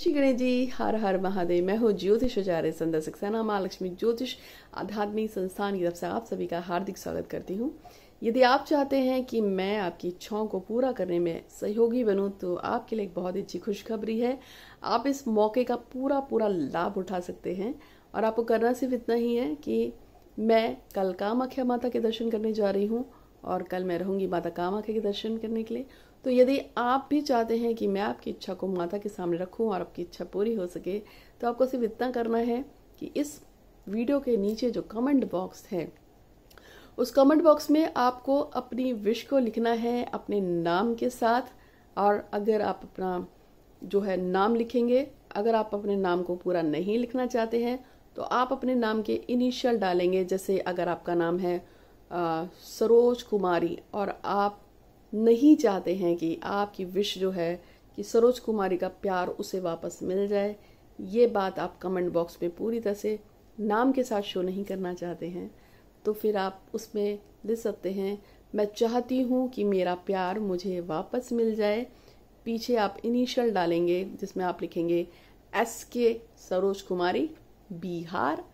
श्री गणेश जी हर हर महादेव मैं हूँ ज्योतिष आचार्य संदर सक्सेना माँ लक्ष्मी ज्योतिष आध्यात्मिक संस्थान की तरफ से आप सभी का हार्दिक स्वागत करती हूँ यदि आप चाहते हैं कि मैं आपकी इच्छाओं को पूरा करने में सहयोगी बनूं तो आपके लिए एक बहुत ही अच्छी खुशखबरी है आप इस मौके का पूरा पूरा लाभ उठा सकते हैं और आपको करना सिर्फ इतना ही है कि मैं कल कामाख्या माता के दर्शन करने जा रही हूँ और कल मैं रहूँगी माता कामाख्या के दर्शन करने के लिए तो यदि आप भी चाहते हैं कि मैं आपकी इच्छा को माता के सामने रखूं और आपकी इच्छा पूरी हो सके तो आपको सिर्फ इतना करना है कि इस वीडियो के नीचे जो कमेंट बॉक्स है उस कमेंट बॉक्स में आपको अपनी विश को लिखना है अपने नाम के साथ और अगर आप अपना जो है नाम लिखेंगे अगर आप अपने नाम को पूरा नहीं लिखना चाहते हैं तो आप अपने नाम के इनिशियल डालेंगे जैसे अगर आपका नाम है आ, सरोज कुमारी और आप नहीं चाहते हैं कि आपकी विश जो है कि सरोज कुमारी का प्यार उसे वापस मिल जाए ये बात आप कमेंट बॉक्स में पूरी तरह से नाम के साथ शो नहीं करना चाहते हैं तो फिर आप उसमें लिख सकते हैं मैं चाहती हूँ कि मेरा प्यार मुझे वापस मिल जाए पीछे आप इनिशियल डालेंगे जिसमें आप लिखेंगे एस के सरोज कुमारी बिहार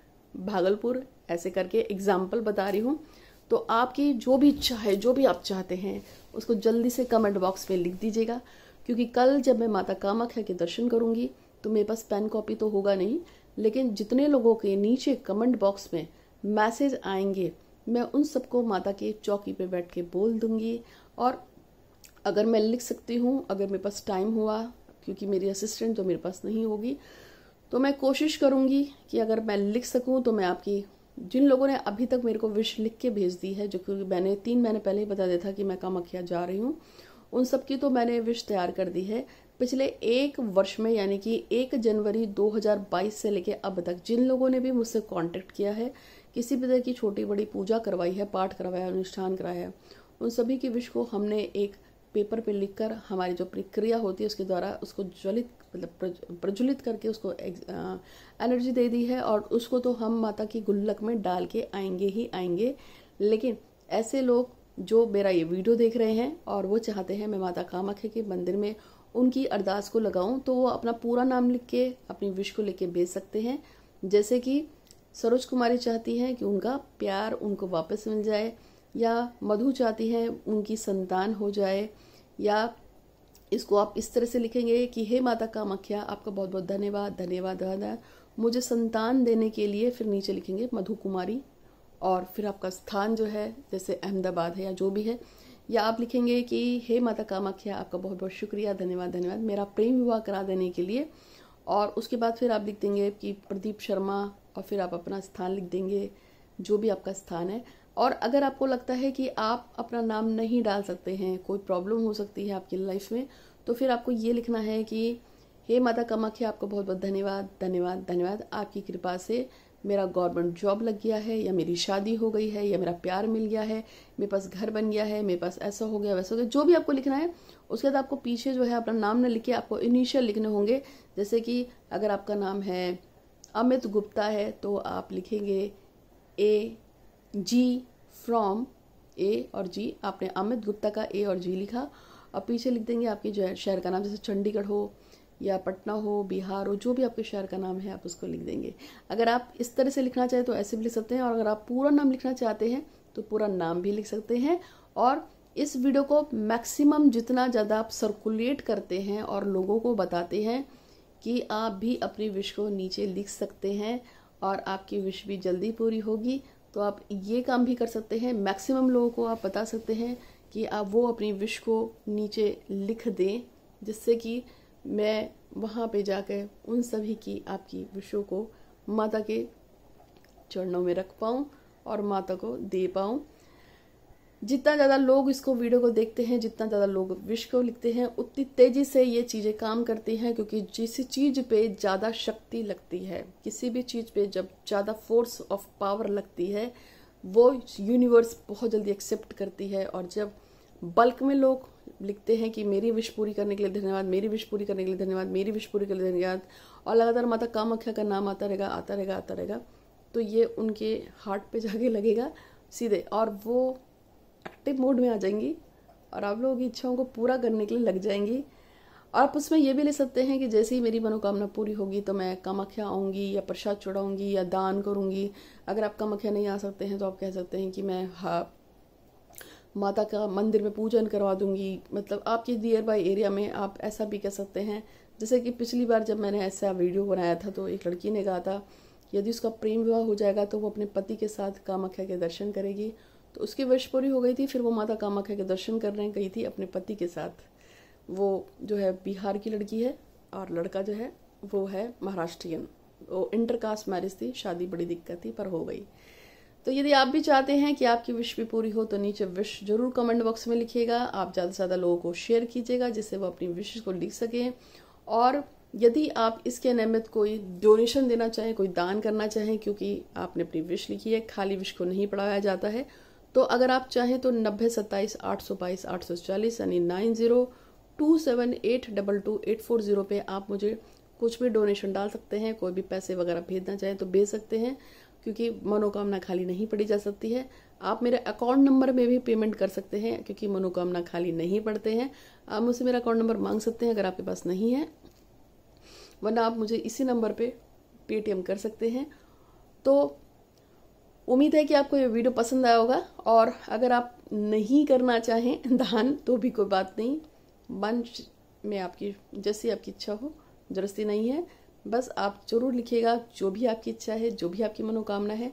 भागलपुर ऐसे करके एग्जाम्पल बता रही हूँ तो आपकी जो भी इच्छा है जो भी आप चाहते हैं उसको जल्दी से कमेंट बॉक्स में लिख दीजिएगा क्योंकि कल जब मैं माता कामाख्या के दर्शन करूंगी तो मेरे पास पेन कॉपी तो होगा नहीं लेकिन जितने लोगों के नीचे कमेंट बॉक्स में मैसेज आएंगे मैं उन सबको माता के चौकी पे बैठ के बोल दूंगी और अगर मैं लिख सकती हूँ अगर मेरे पास टाइम हुआ क्योंकि मेरी असिस्टेंट तो मेरे पास नहीं होगी तो मैं कोशिश करूँगी कि अगर मैं लिख सकूँ तो मैं आपकी जिन लोगों ने अभी तक मेरे को विश लिख के भेज दी है जो कि मैंने तीन महीने पहले ही बता दिया था कि मैं कामाख्या जा रही हूँ उन सब की तो मैंने विश तैयार कर दी है पिछले एक वर्ष में यानी कि एक जनवरी 2022 से लेके अब तक जिन लोगों ने भी मुझसे कांटेक्ट किया है किसी भी तरह की छोटी बड़ी पूजा करवाई है पाठ करवाया अनुष्ठान कराया है उन सभी की विश को हमने एक पेपर पे लिखकर हमारी जो प्रक्रिया होती है उसके द्वारा उसको ज्वलित मतलब प्रज्वलित करके उसको एनर्जी दे दी है और उसको तो हम माता की गुल्लक में डाल के आएंगे ही आएंगे लेकिन ऐसे लोग जो मेरा ये वीडियो देख रहे हैं और वो चाहते हैं मैं माता कामाख्या के मंदिर में उनकी अरदास को लगाऊं तो वो अपना पूरा नाम लिख के अपनी विश को लेके भेज सकते हैं जैसे कि सरोज कुमारी चाहती हैं कि उनका प्यार उनको वापस मिल जाए या मधु चाहती हैं उनकी संतान हो जाए या इसको आप इस तरह से लिखेंगे कि हे माता कामाख्या आपका बहुत बहुत धन्यवाद धन्यवाद धन्यवाद मुझे संतान देने के लिए फिर नीचे लिखेंगे मधु कुमारी और फिर आपका स्थान जो है जैसे अहमदाबाद है या जो भी है या आप लिखेंगे कि हे माता कामाख्या आपका बहुत बहुत शुक्रिया धन्यवाद धन्यवाद मेरा प्रेम विवाह करा देने के लिए और उसके बाद फिर आप लिख देंगे कि प्रदीप शर्मा और फिर आप अपना स्थान लिख देंगे जो भी आपका स्थान है और अगर आपको लगता है कि आप अपना नाम नहीं डाल सकते हैं कोई प्रॉब्लम हो सकती है आपकी लाइफ में तो फिर आपको ये लिखना है कि हे माता कामाख्या आपको बहुत बहुत धन्यवाद धन्यवाद धन्यवाद आपकी कृपा से मेरा गवर्नमेंट जॉब लग गया है या मेरी शादी हो गई है या मेरा प्यार मिल गया है मेरे पास घर बन गया है मेरे पास ऐसा हो गया वैसा हो गया जो भी आपको लिखना है उसके बाद आपको पीछे जो है अपना नाम ना लिखे आपको इनिशियल लिखने होंगे जैसे कि अगर आपका नाम है अमित गुप्ता है तो आप लिखेंगे ए जी फ्रॉम ए और जी आपने अमित गुप्ता का ए और जी लिखा और पीछे लिख देंगे आपके शहर का नाम जैसे चंडीगढ़ हो या पटना हो बिहार हो जो भी आपके शहर का नाम है आप उसको लिख देंगे अगर आप इस तरह से लिखना चाहें तो ऐसे भी लिख सकते हैं और अगर आप पूरा नाम लिखना चाहते हैं तो पूरा नाम भी लिख सकते हैं और इस वीडियो को मैक्सिमम जितना ज़्यादा आप सर्कुलेट करते हैं और लोगों को बताते हैं कि आप भी अपनी विश को नीचे लिख सकते हैं और आपकी विश भी जल्दी पूरी होगी तो आप ये काम भी कर सकते हैं मैक्सिमम लोगों को आप बता सकते हैं कि आप वो अपनी विश को नीचे लिख दें जिससे कि मैं वहाँ पे जाकर उन सभी की आपकी विशों को माता के चरणों में रख पाऊँ और माता को दे पाऊँ जितना ज़्यादा लोग इसको वीडियो को देखते हैं जितना ज़्यादा लोग विश को लिखते हैं उतनी तेज़ी से ये चीज़ें काम करती हैं क्योंकि जिस चीज़ पे ज़्यादा शक्ति लगती है किसी भी चीज़ पे जब ज़्यादा फोर्स ऑफ पावर लगती है वो यूनिवर्स बहुत जल्दी एक्सेप्ट करती है और जब बल्क में लोग लिखते हैं कि मेरी विश पूरी करने के लिए धन्यवाद मेरी विश पूरी करने के लिए धन्यवाद मेरी विश पूरी करने के लिए धन्यवाद और लगातार माता कामाख्या का नाम आता रहेगा आता रहेगा आता रहेगा तो ये उनके हार्ट पे जाके लगेगा सीधे और वो एक्टिव मोड में आ जाएंगी और आप लोगों की इच्छाओं को पूरा करने के लिए लग जाएंगी और आप उसमें यह भी ले सकते हैं कि जैसे ही मेरी मनोकामना पूरी होगी तो मैं कामाख्या आऊँगी या प्रसाद चढ़ाऊँगी या दान करूँगी अगर आप कामाख्या नहीं आ सकते हैं तो आप कह सकते हैं कि मैं हाँ माता का मंदिर में पूजन करवा दूंगी मतलब आपके नियर बाई एरिया में आप ऐसा भी कह सकते हैं जैसे कि पिछली बार जब मैंने ऐसा वीडियो बनाया था तो एक लड़की ने कहा था यदि उसका प्रेम विवाह हो जाएगा तो वो अपने पति के साथ कामाख्या के दर्शन करेगी तो उसकी विश पूरी हो गई थी फिर वो माता कामाख्या के दर्शन करने गई थी अपने पति के साथ वो जो है बिहार की लड़की है और लड़का जो है वो है महाराष्ट्रियन वो इंटरकास्ट मैरिज थी शादी बड़ी दिक्कत थी पर हो गई तो यदि आप भी चाहते हैं कि आपकी विश भी पूरी हो तो नीचे विश जरूर कमेंट बॉक्स में लिखिएगा आप ज़्यादा से ज़्यादा लोगों को शेयर कीजिएगा जिससे वो अपनी विश को लिख सकें और यदि आप इसके नियमित कोई डोनेशन देना चाहें कोई दान करना चाहें क्योंकि आपने अपनी विश लिखी है खाली विश को नहीं पढ़ाया जाता है तो अगर आप चाहें तो नब्बे सत्ताईस आठ सौ बाईस आठ सौ चालीस यानी nine zero two seven eight double two eight four zero पे आप मुझे कुछ भी डोनेशन डाल सकते हैं कोई भी पैसे वगैरह भेजना चाहें तो भेज सकते हैं क्योंकि मनोकामना खाली नहीं पड़ी जा सकती है आप मेरे अकाउंट नंबर में भी पेमेंट कर सकते हैं क्योंकि मनोकामना खाली नहीं पड़ते हैं आप मुझसे मेरा अकाउंट नंबर मांग सकते हैं अगर आपके पास नहीं है वरना आप मुझे इसी नंबर पे पेटीएम कर सकते हैं तो उम्मीद है कि आपको ये वीडियो पसंद आया होगा और अगर आप नहीं करना चाहें दान तो भी कोई बात नहीं मन में आपकी जैसी आपकी इच्छा हो जरूरती नहीं है बस आप जरूर लिखिएगा जो भी आपकी इच्छा है जो भी आपकी मनोकामना है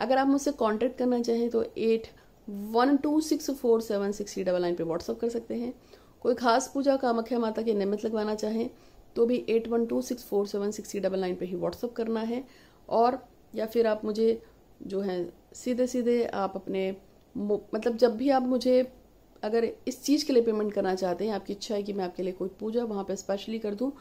अगर आप मुझसे कांटेक्ट करना चाहें तो eight one two six four seven six three double nine पर व्हाट्सअप कर सकते हैं कोई खास पूजा कामख्या माता के निमित्त लगवाना चाहें तो भी eight one two six four seven six three double nine पर ही व्हाट्सअप करना है और या फिर आप मुझे जो है सीधे सीधे आप अपने मतलब जब भी आप मुझे अगर इस चीज़ के लिए पेमेंट करना चाहते हैं आपकी इच्छा है कि मैं आपके लिए कोई पूजा वहाँ पे स्पेशली कर दूँ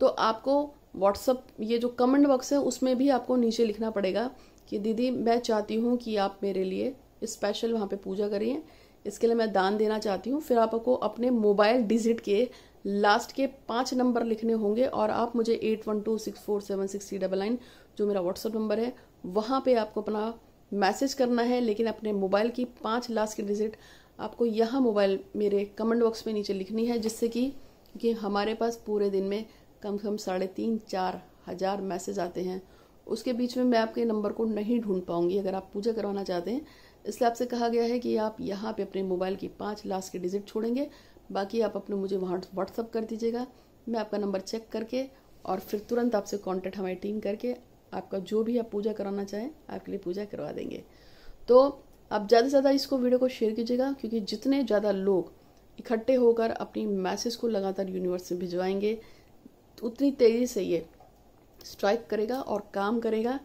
तो आपको व्हाट्सअप ये जो कमेंट बॉक्स है उसमें भी आपको नीचे लिखना पड़ेगा कि दीदी मैं चाहती हूँ कि आप मेरे लिए स्पेशल वहाँ पे पूजा करिए इसके लिए मैं दान देना चाहती हूँ फिर आपको अपने मोबाइल डिजिट के लास्ट के पांच नंबर लिखने होंगे और आप मुझे eight one two six four seven six three double nine जो मेरा व्हाट्सअप नंबर है वहां पे आपको अपना मैसेज करना है लेकिन अपने मोबाइल की पांच लास्ट के डिजिट आपको यहाँ मोबाइल मेरे कमेंट बॉक्स में नीचे लिखनी है जिससे कि क्योंकि हमारे पास पूरे दिन में कम से कम साढ़े तीन चार हज़ार मैसेज आते हैं उसके बीच में मैं आपके नंबर को नहीं ढूंढ पाऊंगी अगर आप पूजा करवाना चाहते हैं इसलिए आपसे कहा गया है कि आप यहाँ पे अपने मोबाइल की पाँच लास्ट के डिजिट छोड़ेंगे बाकी आप अपने मुझे वहाँ व्हाट्सअप कर दीजिएगा मैं आपका नंबर चेक करके और फिर तुरंत आपसे कांटेक्ट हमारी टीम करके आपका जो भी आप पूजा कराना चाहें आपके लिए पूजा करवा देंगे तो आप ज़्यादा से ज़्यादा इसको वीडियो को शेयर कीजिएगा क्योंकि जितने ज़्यादा लोग इकट्ठे होकर अपनी मैसेज को लगातार यूनिवर्स में भिजवाएंगे उतनी तेज़ी से ये स्ट्राइक करेगा और काम करेगा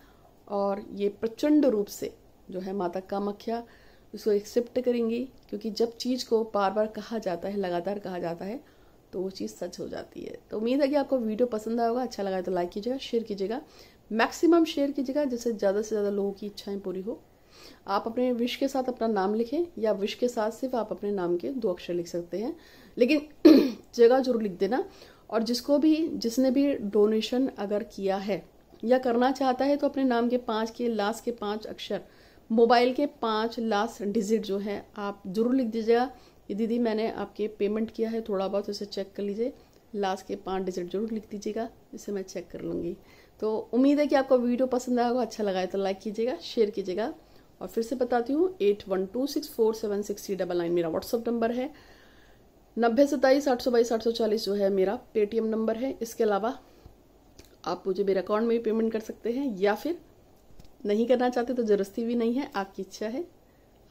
और ये प्रचंड रूप से जो है माता कामाख्या उसको एक्सेप्ट करेंगी क्योंकि जब चीज़ को बार बार कहा जाता है लगातार कहा जाता है तो वो चीज़ सच हो जाती है तो उम्मीद है कि आपको वीडियो पसंद आया होगा अच्छा लगा तो लाइक कीजिएगा शेयर कीजिएगा मैक्सिमम शेयर कीजिएगा जिससे ज़्यादा से ज़्यादा लोगों की इच्छाएं पूरी हो आप अपने विश के साथ अपना नाम लिखें या विश के साथ सिर्फ आप अपने नाम के दो अक्षर लिख सकते हैं लेकिन जगह जरूर लिख देना और जिसको भी जिसने भी डोनेशन अगर किया है या करना चाहता है तो अपने नाम के पाँच के लास्ट के पाँच अक्षर मोबाइल के पाँच लास्ट डिजिट जो है आप जरूर लिख दीजिएगा ये दीदी मैंने आपके पेमेंट किया है थोड़ा बहुत उसे चेक कर लीजिए लास्ट के पाँच डिजिट जरूर लिख दीजिएगा इसे मैं चेक कर लूँगी तो उम्मीद है कि आपको वीडियो पसंद आया होगा अच्छा लगा है तो लाइक कीजिएगा शेयर कीजिएगा और फिर से बताती हूँ eight one two six four seven six three double nine मेरा व्हाट्सअप नंबर है नब्बे सत्ताईस आठ सौ बाईस आठ सौ चालीस जो है मेरा पेटीएम नंबर है इसके अलावा आप मुझे मेरे अकाउंट में भी पेमेंट कर सकते हैं या फिर नहीं करना चाहते तो जरूरती भी नहीं है आपकी इच्छा है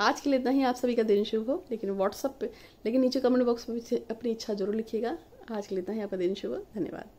आज के लिए इतना ही आप सभी का दिन शुभ हो लेकिन व्हाट्सअप पे लेकिन नीचे कमेंट बॉक्स में अपनी इच्छा जरूर लिखिएगा आज के लिए इतना ही आपका दिन शुभ हो धन्यवाद